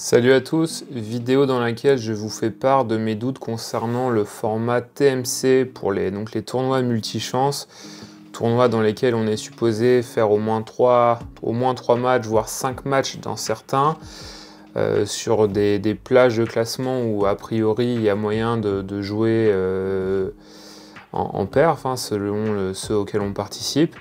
Salut à tous, vidéo dans laquelle je vous fais part de mes doutes concernant le format TMC pour les, donc les tournois multichance, tournois dans lesquels on est supposé faire au moins 3, au moins matchs, voire 5 matchs dans certains, euh, sur des, plages de classement où a priori il y a moyen de, jouer euh, en, pair, paire, enfin, selon ceux auxquels on participe.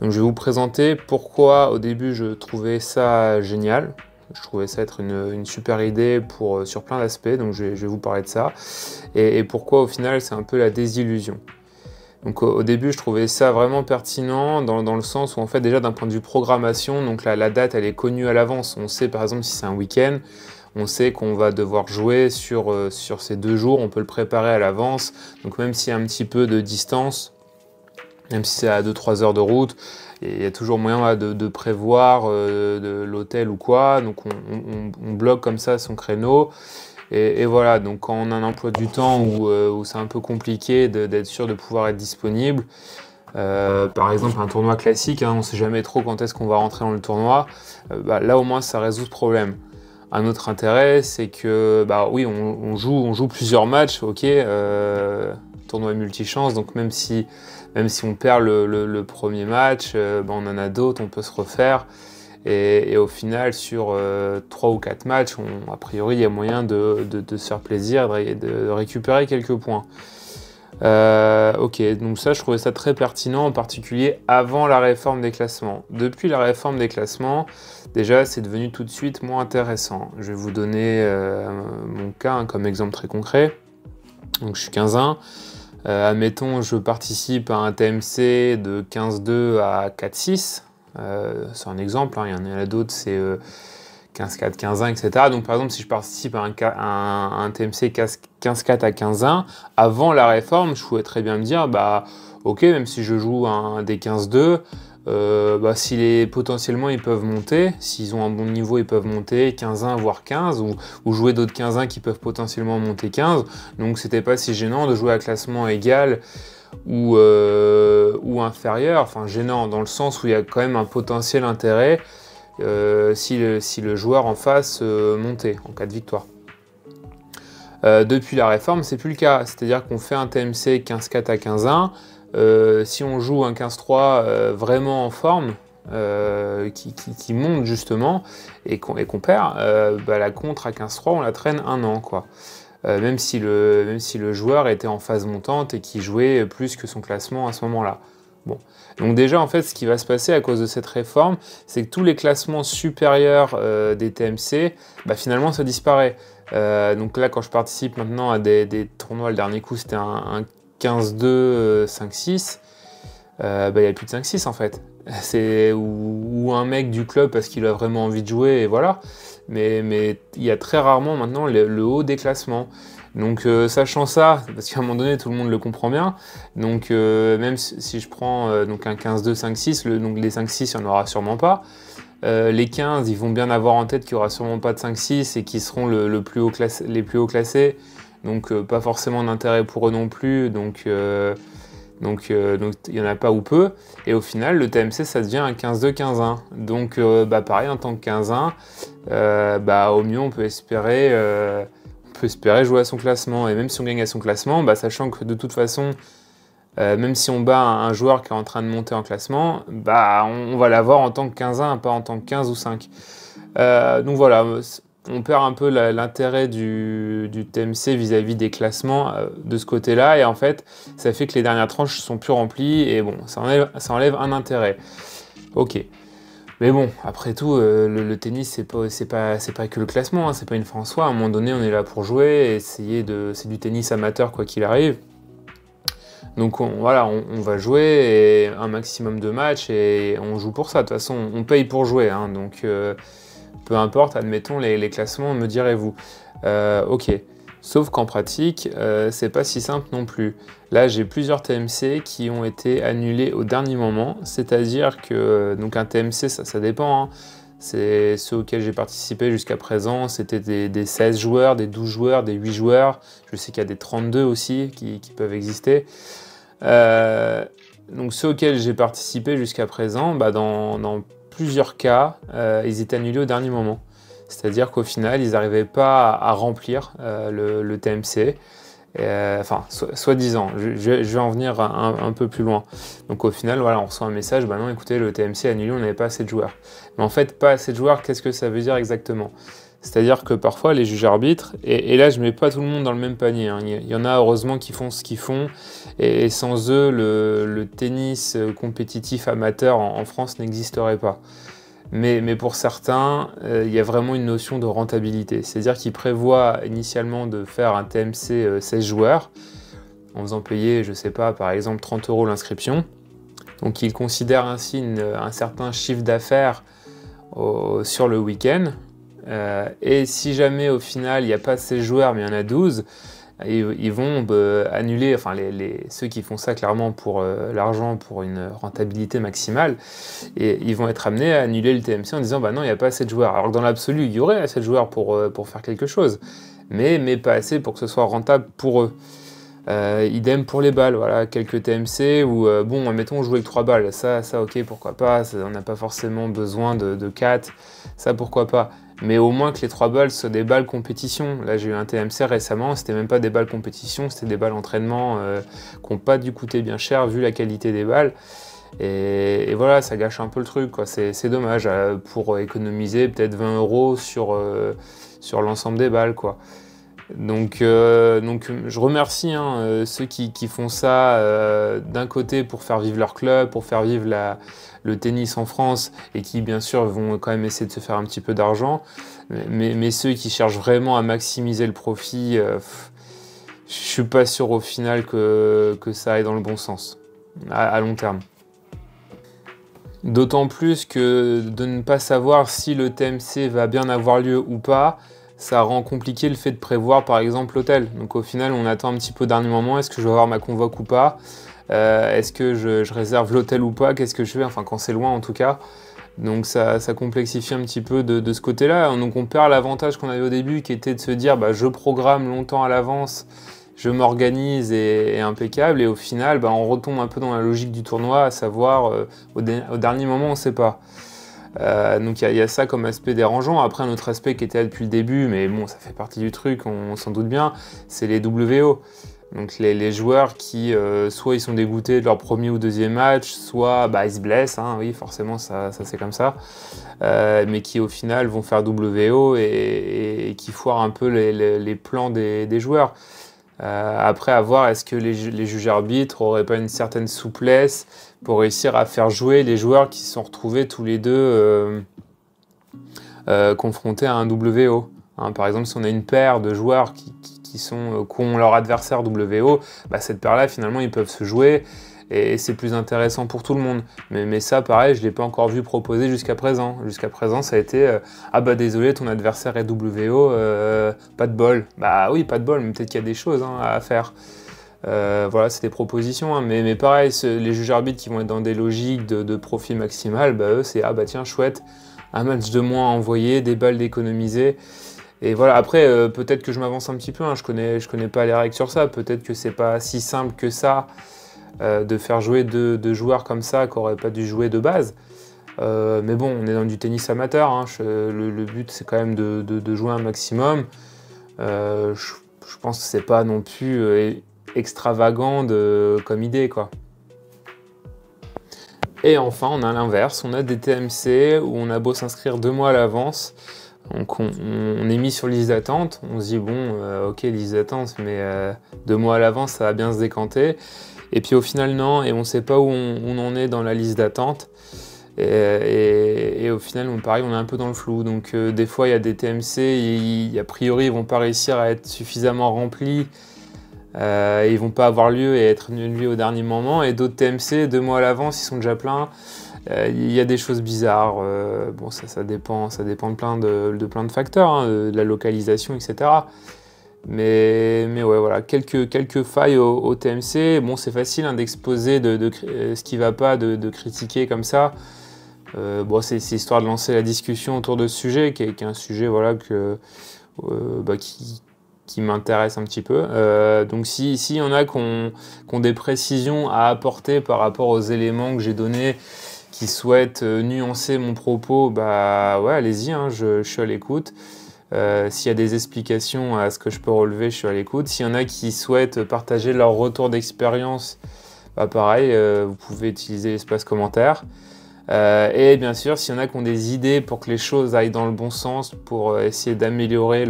Donc je vais vous présenter pourquoi au début je trouvais ça génial, je trouvais ça être une, super idée pour, euh, sur plein d'aspects, donc je vais, vous parler de ça. Et, pourquoi au final c'est un peu la désillusion. Donc au, début, je trouvais ça vraiment pertinent dans, le sens où en fait déjà d'un point de vue programmation, donc la, date elle est connue à l'avance. On sait par exemple si c'est un week-end, on sait qu'on va devoir jouer sur, euh, sur ces deux jours, on peut le préparer à l'avance. Donc même s'il y a un petit peu de distance, même si c'est à 2-3 heures de route, il y a toujours moyen de, prévoir euh, de l'hôtel ou quoi. Donc on, bloque comme ça son créneau. Et, voilà, donc quand on a un emploi du temps où, euh, c'est un peu compliqué d'être sûr de pouvoir être disponible, euh, par exemple, un tournoi classique, hein, on ne sait jamais trop quand est-ce qu'on va rentrer dans le tournoi. Bah, là, au moins, ça résout le problème. Un autre intérêt, c'est que, bah oui, on, joue, on joue plusieurs matchs, ok, tournoi multichance, donc même si, même si on perd le, premier match, euh, ben on en a d'autres, on peut se refaire. Et, au final, sur euh, trois 3 ou 4 matchs, on, a priori, il y a moyen de, se faire plaisir et de, récupérer quelques points. Euh, ok, donc ça, je trouvais ça très pertinent, en particulier avant la réforme des classements. Depuis la réforme des classements, déjà, c'est devenu tout de suite moins intéressant. Je vais vous donner mon cas hein, comme exemple très concret. Donc, je suis 15 ans. Euh, admettons, je participe à un TMC de 15-2 à 4-6. Euh, c'est un exemple, hein, il y en a d'autres, c'est 15-4, 15-1, etc. Donc par exemple, si je participe à un, TMC 15-4 à 15-1, avant la réforme, je pouvais très bien me dire, bah ok, même si je joue un des 15-2, euh, bah, si potentiellement ils peuvent monter, s'ils ont un bon niveau, ils peuvent monter 15-1 voire 15 ou, jouer d'autres 15-1 qui peuvent potentiellement monter 15. Donc c'était pas si gênant de jouer à classement égal euh, ou, inférieur, enfin gênant dans le sens où il y a quand même un potentiel intérêt euh, si, le, si, le, joueur en face montait en cas de victoire. depuis la réforme, c'est plus le cas, c'est-à-dire qu'on fait un TMC 15-4 à 15-1. Euh, si on joue un 15-3 euh, vraiment en forme, euh, qui, monte justement et qu'on perd, bah, la contre à 15-3, on la traîne un an. quoi. même, si le, même si le joueur était en phase montante et qui jouait plus que son classement à ce moment-là. Bon. Donc déjà, en fait, ce qui va se passer à cause de cette réforme, c'est que tous les classements supérieurs des TMC, bah, finalement, ça disparaît. donc là, quand je participe maintenant à des, tournois, le dernier coup, c'était un, un, 15-2, 5-6, euh, euh, bah, il n'y a plus de 5-6 en fait. C'est ou, un mec du club parce qu'il a vraiment envie de jouer et voilà. Mais il y a très rarement maintenant le, haut des classements. Donc euh, sachant ça, parce qu'à un moment donné tout le monde le comprend bien, donc même si je prends donc un 15-2, 5-6, les 5-6 il n'y en aura sûrement pas. les 15, ils vont bien avoir en tête qu'il n'y aura sûrement pas de 5-6 et qu'ils seront le, plus haut les plus hauts classés donc euh, pas forcément d'intérêt pour eux non plus, donc euh, euh, donc il n'y en a pas ou peu. Et au final, le TMC, ça devient un 15-2-15-1. Donc bah, pareil, en tant que 15-1, bah, au mieux, on peut espérer espérer jouer à son classement. Et même si on gagne à son classement, bah, sachant que de toute façon, même si on bat un, joueur qui est en train de monter en classement, bah, on, va l'avoir en tant que 15-1, pas en tant que 15 ou 5. donc voilà, on perd un peu l'intérêt du, TMC vis-à-vis des classements euh, de ce côté-là, et en fait, ça fait que les dernières tranches sont plus remplies, et bon, ça enlève, un intérêt. Ok. Mais bon, après tout, euh, le, tennis, c'est pas, pas, que le classement, hein. c'est pas une François. À un moment donné, on est là pour jouer, essayer de. C'est du tennis amateur, quoi qu'il arrive. Donc voilà, on, va jouer un maximum de matchs et on joue pour ça. De toute façon, on paye pour jouer. Hein. donc. Euh, peu importe, admettons les, classements, me direz-vous. Euh, ok. Sauf qu'en pratique, euh, c'est pas si simple non plus. Là, j'ai plusieurs TMC qui ont été annulés au dernier moment, c'est-à-dire que, euh, donc un TMC, ça, dépend, hein. c'est ceux auxquels j'ai participé jusqu'à présent, c'était des, 16 joueurs, des 12 joueurs, des 8 joueurs, je sais qu'il y a des 32 aussi qui, peuvent exister. donc ceux auxquels j'ai participé jusqu'à présent, bah dans, dans plusieurs cas, euh, ils étaient annulés au dernier moment. C'est-à-dire qu'au final, ils n'arrivaient pas à, remplir euh, le, TMC. Euh, enfin, soi-disant, je, vais en venir un, peu plus loin. Donc au final, voilà, on reçoit un message, bah non, écoutez, le TMC annulé, on n'avait pas assez de joueurs. Mais en fait, pas assez de joueurs, qu'est-ce que ça veut dire exactement c'est-à-dire que parfois les juges arbitres, et, là je ne mets pas tout le monde dans le même panier, hein. il y en a heureusement qui font ce qu'ils font, et, sans eux le, tennis euh, compétitif amateur en, France n'existerait pas. Mais, pour certains, euh, il y a vraiment une notion de rentabilité. C'est-à-dire qu'ils prévoient initialement de faire un TMC 16 euh, joueurs, en faisant payer, je ne sais pas, par exemple 30 euros l'inscription. Donc ils considèrent ainsi un certain chiffre d'affaires sur le week-end, euh, et si jamais au final il n'y a pas 16 joueurs mais il y en a 12, ils, vont bah, annuler, enfin les, ceux qui font ça clairement pour euh, l'argent, pour une rentabilité maximale, et ils vont être amenés à annuler le TMC en disant bah non, il n'y a pas assez de joueurs. Alors que dans l'absolu, il y aurait assez de joueurs pour, euh, pour faire quelque chose, mais, mais pas assez pour que ce soit rentable pour eux. idem pour les balles, voilà, quelques TMC ou bon, admettons, jouer avec 3 balles, ça, ça, ok, pourquoi pas, on n'a pas forcément besoin de 4, ça, pourquoi pas mais au moins que les trois balles soient des balles compétition. Là, j'ai eu un TMC récemment, c'était même pas des balles compétition, c'était des balles entraînement euh, qui n'ont pas dû coûter bien cher vu la qualité des balles. Et, voilà, ça gâche un peu le truc, c'est dommage euh, pour économiser peut-être 20 euros sur, euh, sur l'ensemble des balles. quoi. Donc, euh, donc je remercie hein, euh, ceux qui, font ça euh, d'un côté pour faire vivre leur club, pour faire vivre le tennis en France et qui bien sûr vont quand même essayer de se faire un petit peu d'argent. Mais, ceux qui cherchent vraiment à maximiser le profit, je je suis pas sûr au final que, ça aille dans le bon sens à long terme. D'autant plus que de ne pas savoir si le TMC va bien avoir lieu ou pas, ça rend compliqué le fait de prévoir par exemple l'hôtel. Donc au final, on attend un petit peu au dernier moment, est-ce que je vais avoir ma convoque ou pas euh, Est-ce que je, réserve l'hôtel ou pas Qu'est-ce que je fais Enfin, quand c'est loin en tout cas. Donc ça, complexifie un petit peu de, ce côté-là. Donc on perd l'avantage qu'on avait au début qui était de se dire bah, je programme longtemps à l'avance, je m'organise et, impeccable. Et au final, bah, on retombe un peu dans la logique du tournoi, à savoir euh, au, au, dernier moment, on ne sait pas. Euh, donc il y, a ça comme aspect dérangeant. Après, un autre aspect qui était là depuis le début, mais bon, ça fait partie du truc, on, s'en doute bien, c'est les WO. Donc les, joueurs qui, euh, soit ils sont dégoûtés de leur premier ou deuxième match, soit bah, ils se blessent, hein. oui, forcément, ça, c'est comme ça, euh, mais qui au final vont faire WO et, qui foirent un peu les, plans des joueurs. Euh, après, à est-ce que les, juges arbitres n'auraient pas une certaine souplesse pour réussir à faire jouer les joueurs qui se sont retrouvés tous les deux euh, euh, confrontés à un WO hein. Par exemple, si on a une paire de joueurs qui, sont, ont leur adversaire WO, bah, cette paire-là, finalement, ils peuvent se jouer et c'est plus intéressant pour tout le monde. Mais, ça, pareil, je ne l'ai pas encore vu proposer jusqu'à présent. Jusqu'à présent, ça a été euh, Ah bah désolé, ton adversaire est WO, euh, pas de bol. Bah oui, pas de bol, mais peut-être qu'il y a des choses hein, à faire. Euh, voilà, c'est des propositions, hein. mais, pareil, les juges arbitres qui vont être dans des logiques de, profit maximal, bah eux, c'est Ah bah tiens, chouette, un match de moins à envoyer, des balles d'économiser. Et voilà, après, peut-être que je m'avance un petit peu, hein. je, connais, je connais pas les règles sur ça, peut-être que c'est pas si simple que ça euh, de faire jouer deux, joueurs comme ça qui n'auraient pas dû jouer de base. Euh, mais bon, on est dans du tennis amateur. Hein. le, but, c'est quand même de, jouer un maximum. Euh, je, pense que c'est pas non plus extravagant comme idée, quoi. Et enfin, on a l'inverse. On a des TMC où on a beau s'inscrire deux mois à l'avance. on, est mis sur liste d'attente, on se dit bon, ok, liste d'attente, mais deux mois à l'avance, ça va bien se décanter. Et puis au final, non, et on ne sait pas où on, en est dans la liste d'attente. Et, au final, on, pareil, on est un peu dans le flou. Donc euh, des fois, il y a des TMC, et, a priori, ils vont pas réussir à être suffisamment remplis. Euh, ils vont pas avoir lieu et être annulés au dernier moment. Et d'autres TMC, deux mois à l'avance, ils sont déjà pleins. Euh, il y a des choses bizarres. Euh, bon, ça, ça, dépend, ça dépend de plein de, plein de facteurs, hein, de la localisation, etc. Mais, mais ouais, voilà, quelques, quelques failles au, TMC. Bon, c'est facile hein, d'exposer de, euh, ce qui va pas, de, critiquer comme ça. Euh, bon, c'est histoire de lancer la discussion autour de ce sujet, qui est, un sujet voilà, que, euh, bah, qui, qui m'intéresse un petit peu. donc s'il si y en a qui ont, des précisions à apporter par rapport aux éléments que j'ai donnés, qui souhaitent nuancer mon propos, bah ouais, allez-y, hein, je, je, suis à l'écoute. Euh, s'il y a des explications à ce que je peux relever, je suis à l'écoute. S'il y en a qui souhaitent partager leur retour d'expérience, bah, pareil, euh, vous pouvez utiliser l'espace commentaire. Euh, et bien sûr, s'il y en a qui ont des idées pour que les choses aillent dans le bon sens, pour essayer d'améliorer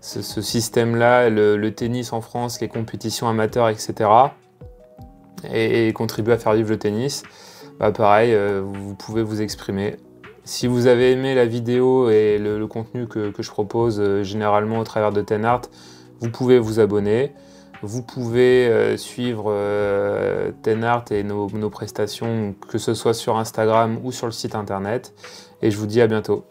ce, système-là, le, tennis en France, les compétitions amateurs, etc., et, contribuer à faire vivre le tennis, bah, pareil, vous pouvez vous exprimer. Si vous avez aimé la vidéo et le, contenu que, je propose euh, généralement au travers de TenArt, vous pouvez vous abonner. Vous pouvez euh, suivre euh, TenArt et nos prestations, que ce soit sur Instagram ou sur le site internet. Et je vous dis à bientôt.